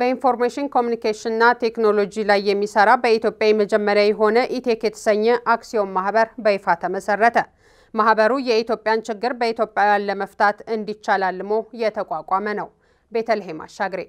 በኢንፎርሜሽን ኮሚኒኬሽንና ቴክኖሎጂ ላይ የሚሰራ በኢትዮጵያ የመጀመሪያ የሆነ ኢቴክ የተሰኘ አክሲዮን ማህበር በይፋ ተመሰረተ። ማህበሩ የኢትዮጵያን ችግር በኢትዮጵያውያን ለመፍታት እንዲቻል አልሞ የተቋቋመ ነው። ቤተልሔም አሻግሬ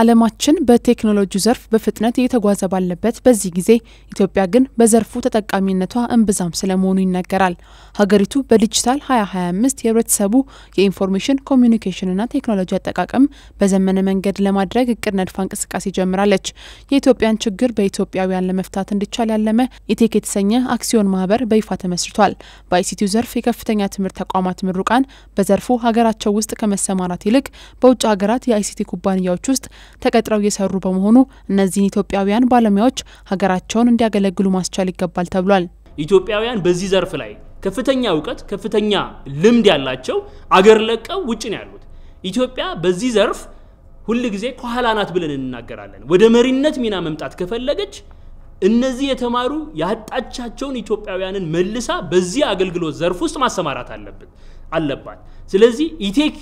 ዓለማችን በቴክኖሎጂ ዘርፍ በፍጥነት እየተጓዘ ባለበት በዚህ ጊዜ ኢትዮጵያ ግን በዘርፉ ተጠቃሚነቷ እምብዛም ስለመሆኑ ይነገራል። ሀገሪቱ በዲጂታል 2025 የህብረተሰቡ የኢንፎርሜሽን ኮሚዩኒኬሽንና ቴክኖሎጂ አጠቃቀም በዘመነ መንገድ ለማድረግ እቅድ ነድፋ እንቅስቃሴ ጀምራለች። የኢትዮጵያን ችግር በኢትዮጵያውያን ለመፍታት እንዲቻል ያለመ ኢቴክ የተሰኘ አክሲዮን ማህበር በይፋ ተመስርቷል። በአይሲቲው ዘርፍ የከፍተኛ ትምህርት ተቋማት ምሩቃን በዘርፉ ሀገራቸው ውስጥ ከመሰማራት ይልቅ በውጭ ሀገራት የአይሲቲ ኩባንያዎች ውስጥ ተቀጥረው እየሰሩ በመሆኑ እነዚህን ኢትዮጵያውያን ባለሙያዎች ሀገራቸውን እንዲያገለግሉ ማስቻል ይገባል ተብሏል። ኢትዮጵያውያን በዚህ ዘርፍ ላይ ከፍተኛ እውቀት፣ ከፍተኛ ልምድ ያላቸው አገር ለቀው ውጭ ነው ያሉት። ኢትዮጵያ በዚህ ዘርፍ ሁል ጊዜ ከኋላ ናት ብለን እንናገራለን። ወደ መሪነት ሚና መምጣት ከፈለገች እነዚህ የተማሩ ያጣቻቸውን ኢትዮጵያውያንን መልሳ በዚህ አገልግሎት ዘርፍ ውስጥ ማሰማራት አለብን አለባት። ስለዚህ ኢቴክ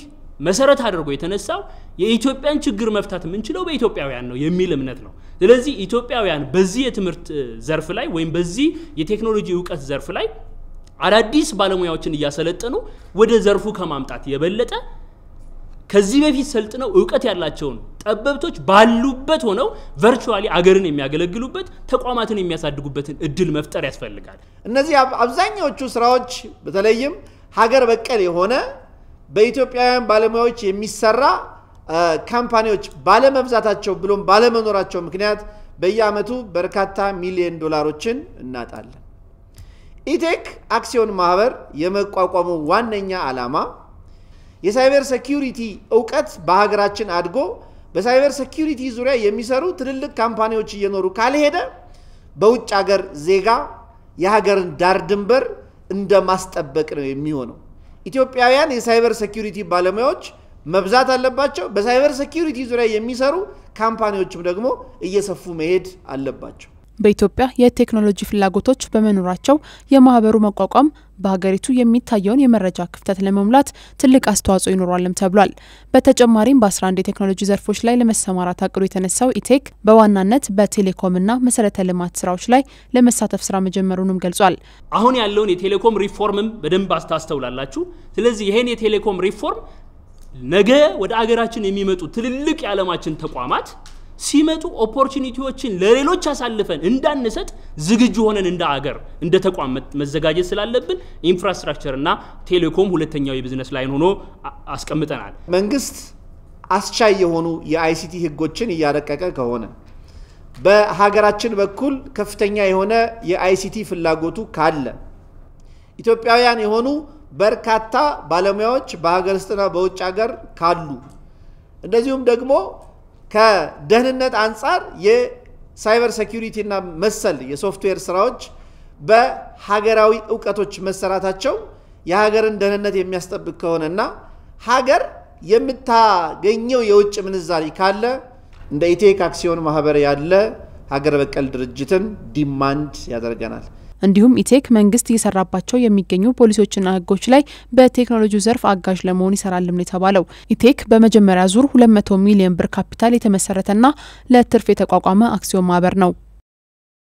መሰረት አድርጎ የተነሳው የኢትዮጵያን ችግር መፍታት የምንችለው በኢትዮጵያውያን ነው የሚል እምነት ነው። ስለዚህ ኢትዮጵያውያን በዚህ የትምህርት ዘርፍ ላይ ወይም በዚህ የቴክኖሎጂ እውቀት ዘርፍ ላይ አዳዲስ ባለሙያዎችን እያሰለጠኑ ወደ ዘርፉ ከማምጣት የበለጠ ከዚህ በፊት ሰልጥነው እውቀት ያላቸውን ጠበብቶች ባሉበት ሆነው ቨርቹዋሊ አገርን የሚያገለግሉበት ተቋማትን የሚያሳድጉበትን እድል መፍጠር ያስፈልጋል። እነዚህ አብዛኛዎቹ ስራዎች በተለይም ሀገር በቀል የሆነ በኢትዮጵያውያን ባለሙያዎች የሚሰራ ካምፓኒዎች ባለመብዛታቸው ብሎም ባለመኖራቸው ምክንያት በየአመቱ በርካታ ሚሊዮን ዶላሮችን እናጣለን። ኢቴክ አክሲዮን ማህበር የመቋቋሙ ዋነኛ ዓላማ የሳይበር ሴኪዩሪቲ እውቀት በሀገራችን አድጎ በሳይበር ሴኪዩሪቲ ዙሪያ የሚሰሩ ትልልቅ ካምፓኒዎች እየኖሩ ካልሄደ በውጭ ሀገር ዜጋ የሀገርን ዳር ድንበር እንደ ማስጠበቅ ነው የሚሆነው። ኢትዮጵያውያን የሳይበር ሴኪሪቲ ባለሙያዎች መብዛት አለባቸው። በሳይበር ሴኪሪቲ ዙሪያ የሚሰሩ ካምፓኒዎችም ደግሞ እየሰፉ መሄድ አለባቸው። በኢትዮጵያ የቴክኖሎጂ ፍላጎቶች በመኖራቸው የማህበሩ መቋቋም በሀገሪቱ የሚታየውን የመረጃ ክፍተት ለመሙላት ትልቅ አስተዋጽኦ ይኖሯልም ተብሏል። በተጨማሪም በ11 የቴክኖሎጂ ዘርፎች ላይ ለመሰማራት አቅዶ የተነሳው ኢቴክ በዋናነት በቴሌኮምና መሰረተ ልማት ስራዎች ላይ ለመሳተፍ ስራ መጀመሩንም ገልጿል። አሁን ያለውን የቴሌኮም ሪፎርምም በደንብ አስታስተውላላችሁ። ስለዚህ ይህን የቴሌኮም ሪፎርም ነገ ወደ አገራችን የሚመጡ ትልልቅ የዓለማችን ተቋማት ሲመጡ ኦፖርቹኒቲዎችን ለሌሎች አሳልፈን እንዳንሰጥ ዝግጁ ሆነን እንደ አገር እንደ ተቋም መዘጋጀት ስላለብን ኢንፍራስትራክቸርና ቴሌኮም ሁለተኛው የቢዝነስ ላይን ሆኖ አስቀምጠናል። መንግስት አስቻይ የሆኑ የአይሲቲ ህጎችን እያረቀቀ ከሆነ በሀገራችን በኩል ከፍተኛ የሆነ የአይሲቲ ፍላጎቱ ካለ ኢትዮጵያውያን የሆኑ በርካታ ባለሙያዎች በሀገር ውስጥና በውጭ ሀገር ካሉ እንደዚሁም ደግሞ ከደህንነት አንጻር የሳይበር ሴኩሪቲ እና መሰል የሶፍትዌር ስራዎች በሀገራዊ እውቀቶች መሰራታቸው የሀገርን ደህንነት የሚያስጠብቅ ከሆነና ሀገር የምታገኘው የውጭ ምንዛሪ ካለ እንደ ኢቴክ አክሲዮን ማህበር ያለ ሀገር በቀል ድርጅትን ዲማንድ ያደርገናል። እንዲሁም ኢቴክ መንግስት እየሰራባቸው የሚገኙ ፖሊሲዎችና ህጎች ላይ በቴክኖሎጂ ዘርፍ አጋዥ ለመሆን ይሰራልም ነው የተባለው። ኢቴክ በመጀመሪያ ዙር 200 ሚሊዮን ብር ካፒታል የተመሰረተና ለትርፍ የተቋቋመ አክሲዮን ማህበር ነው።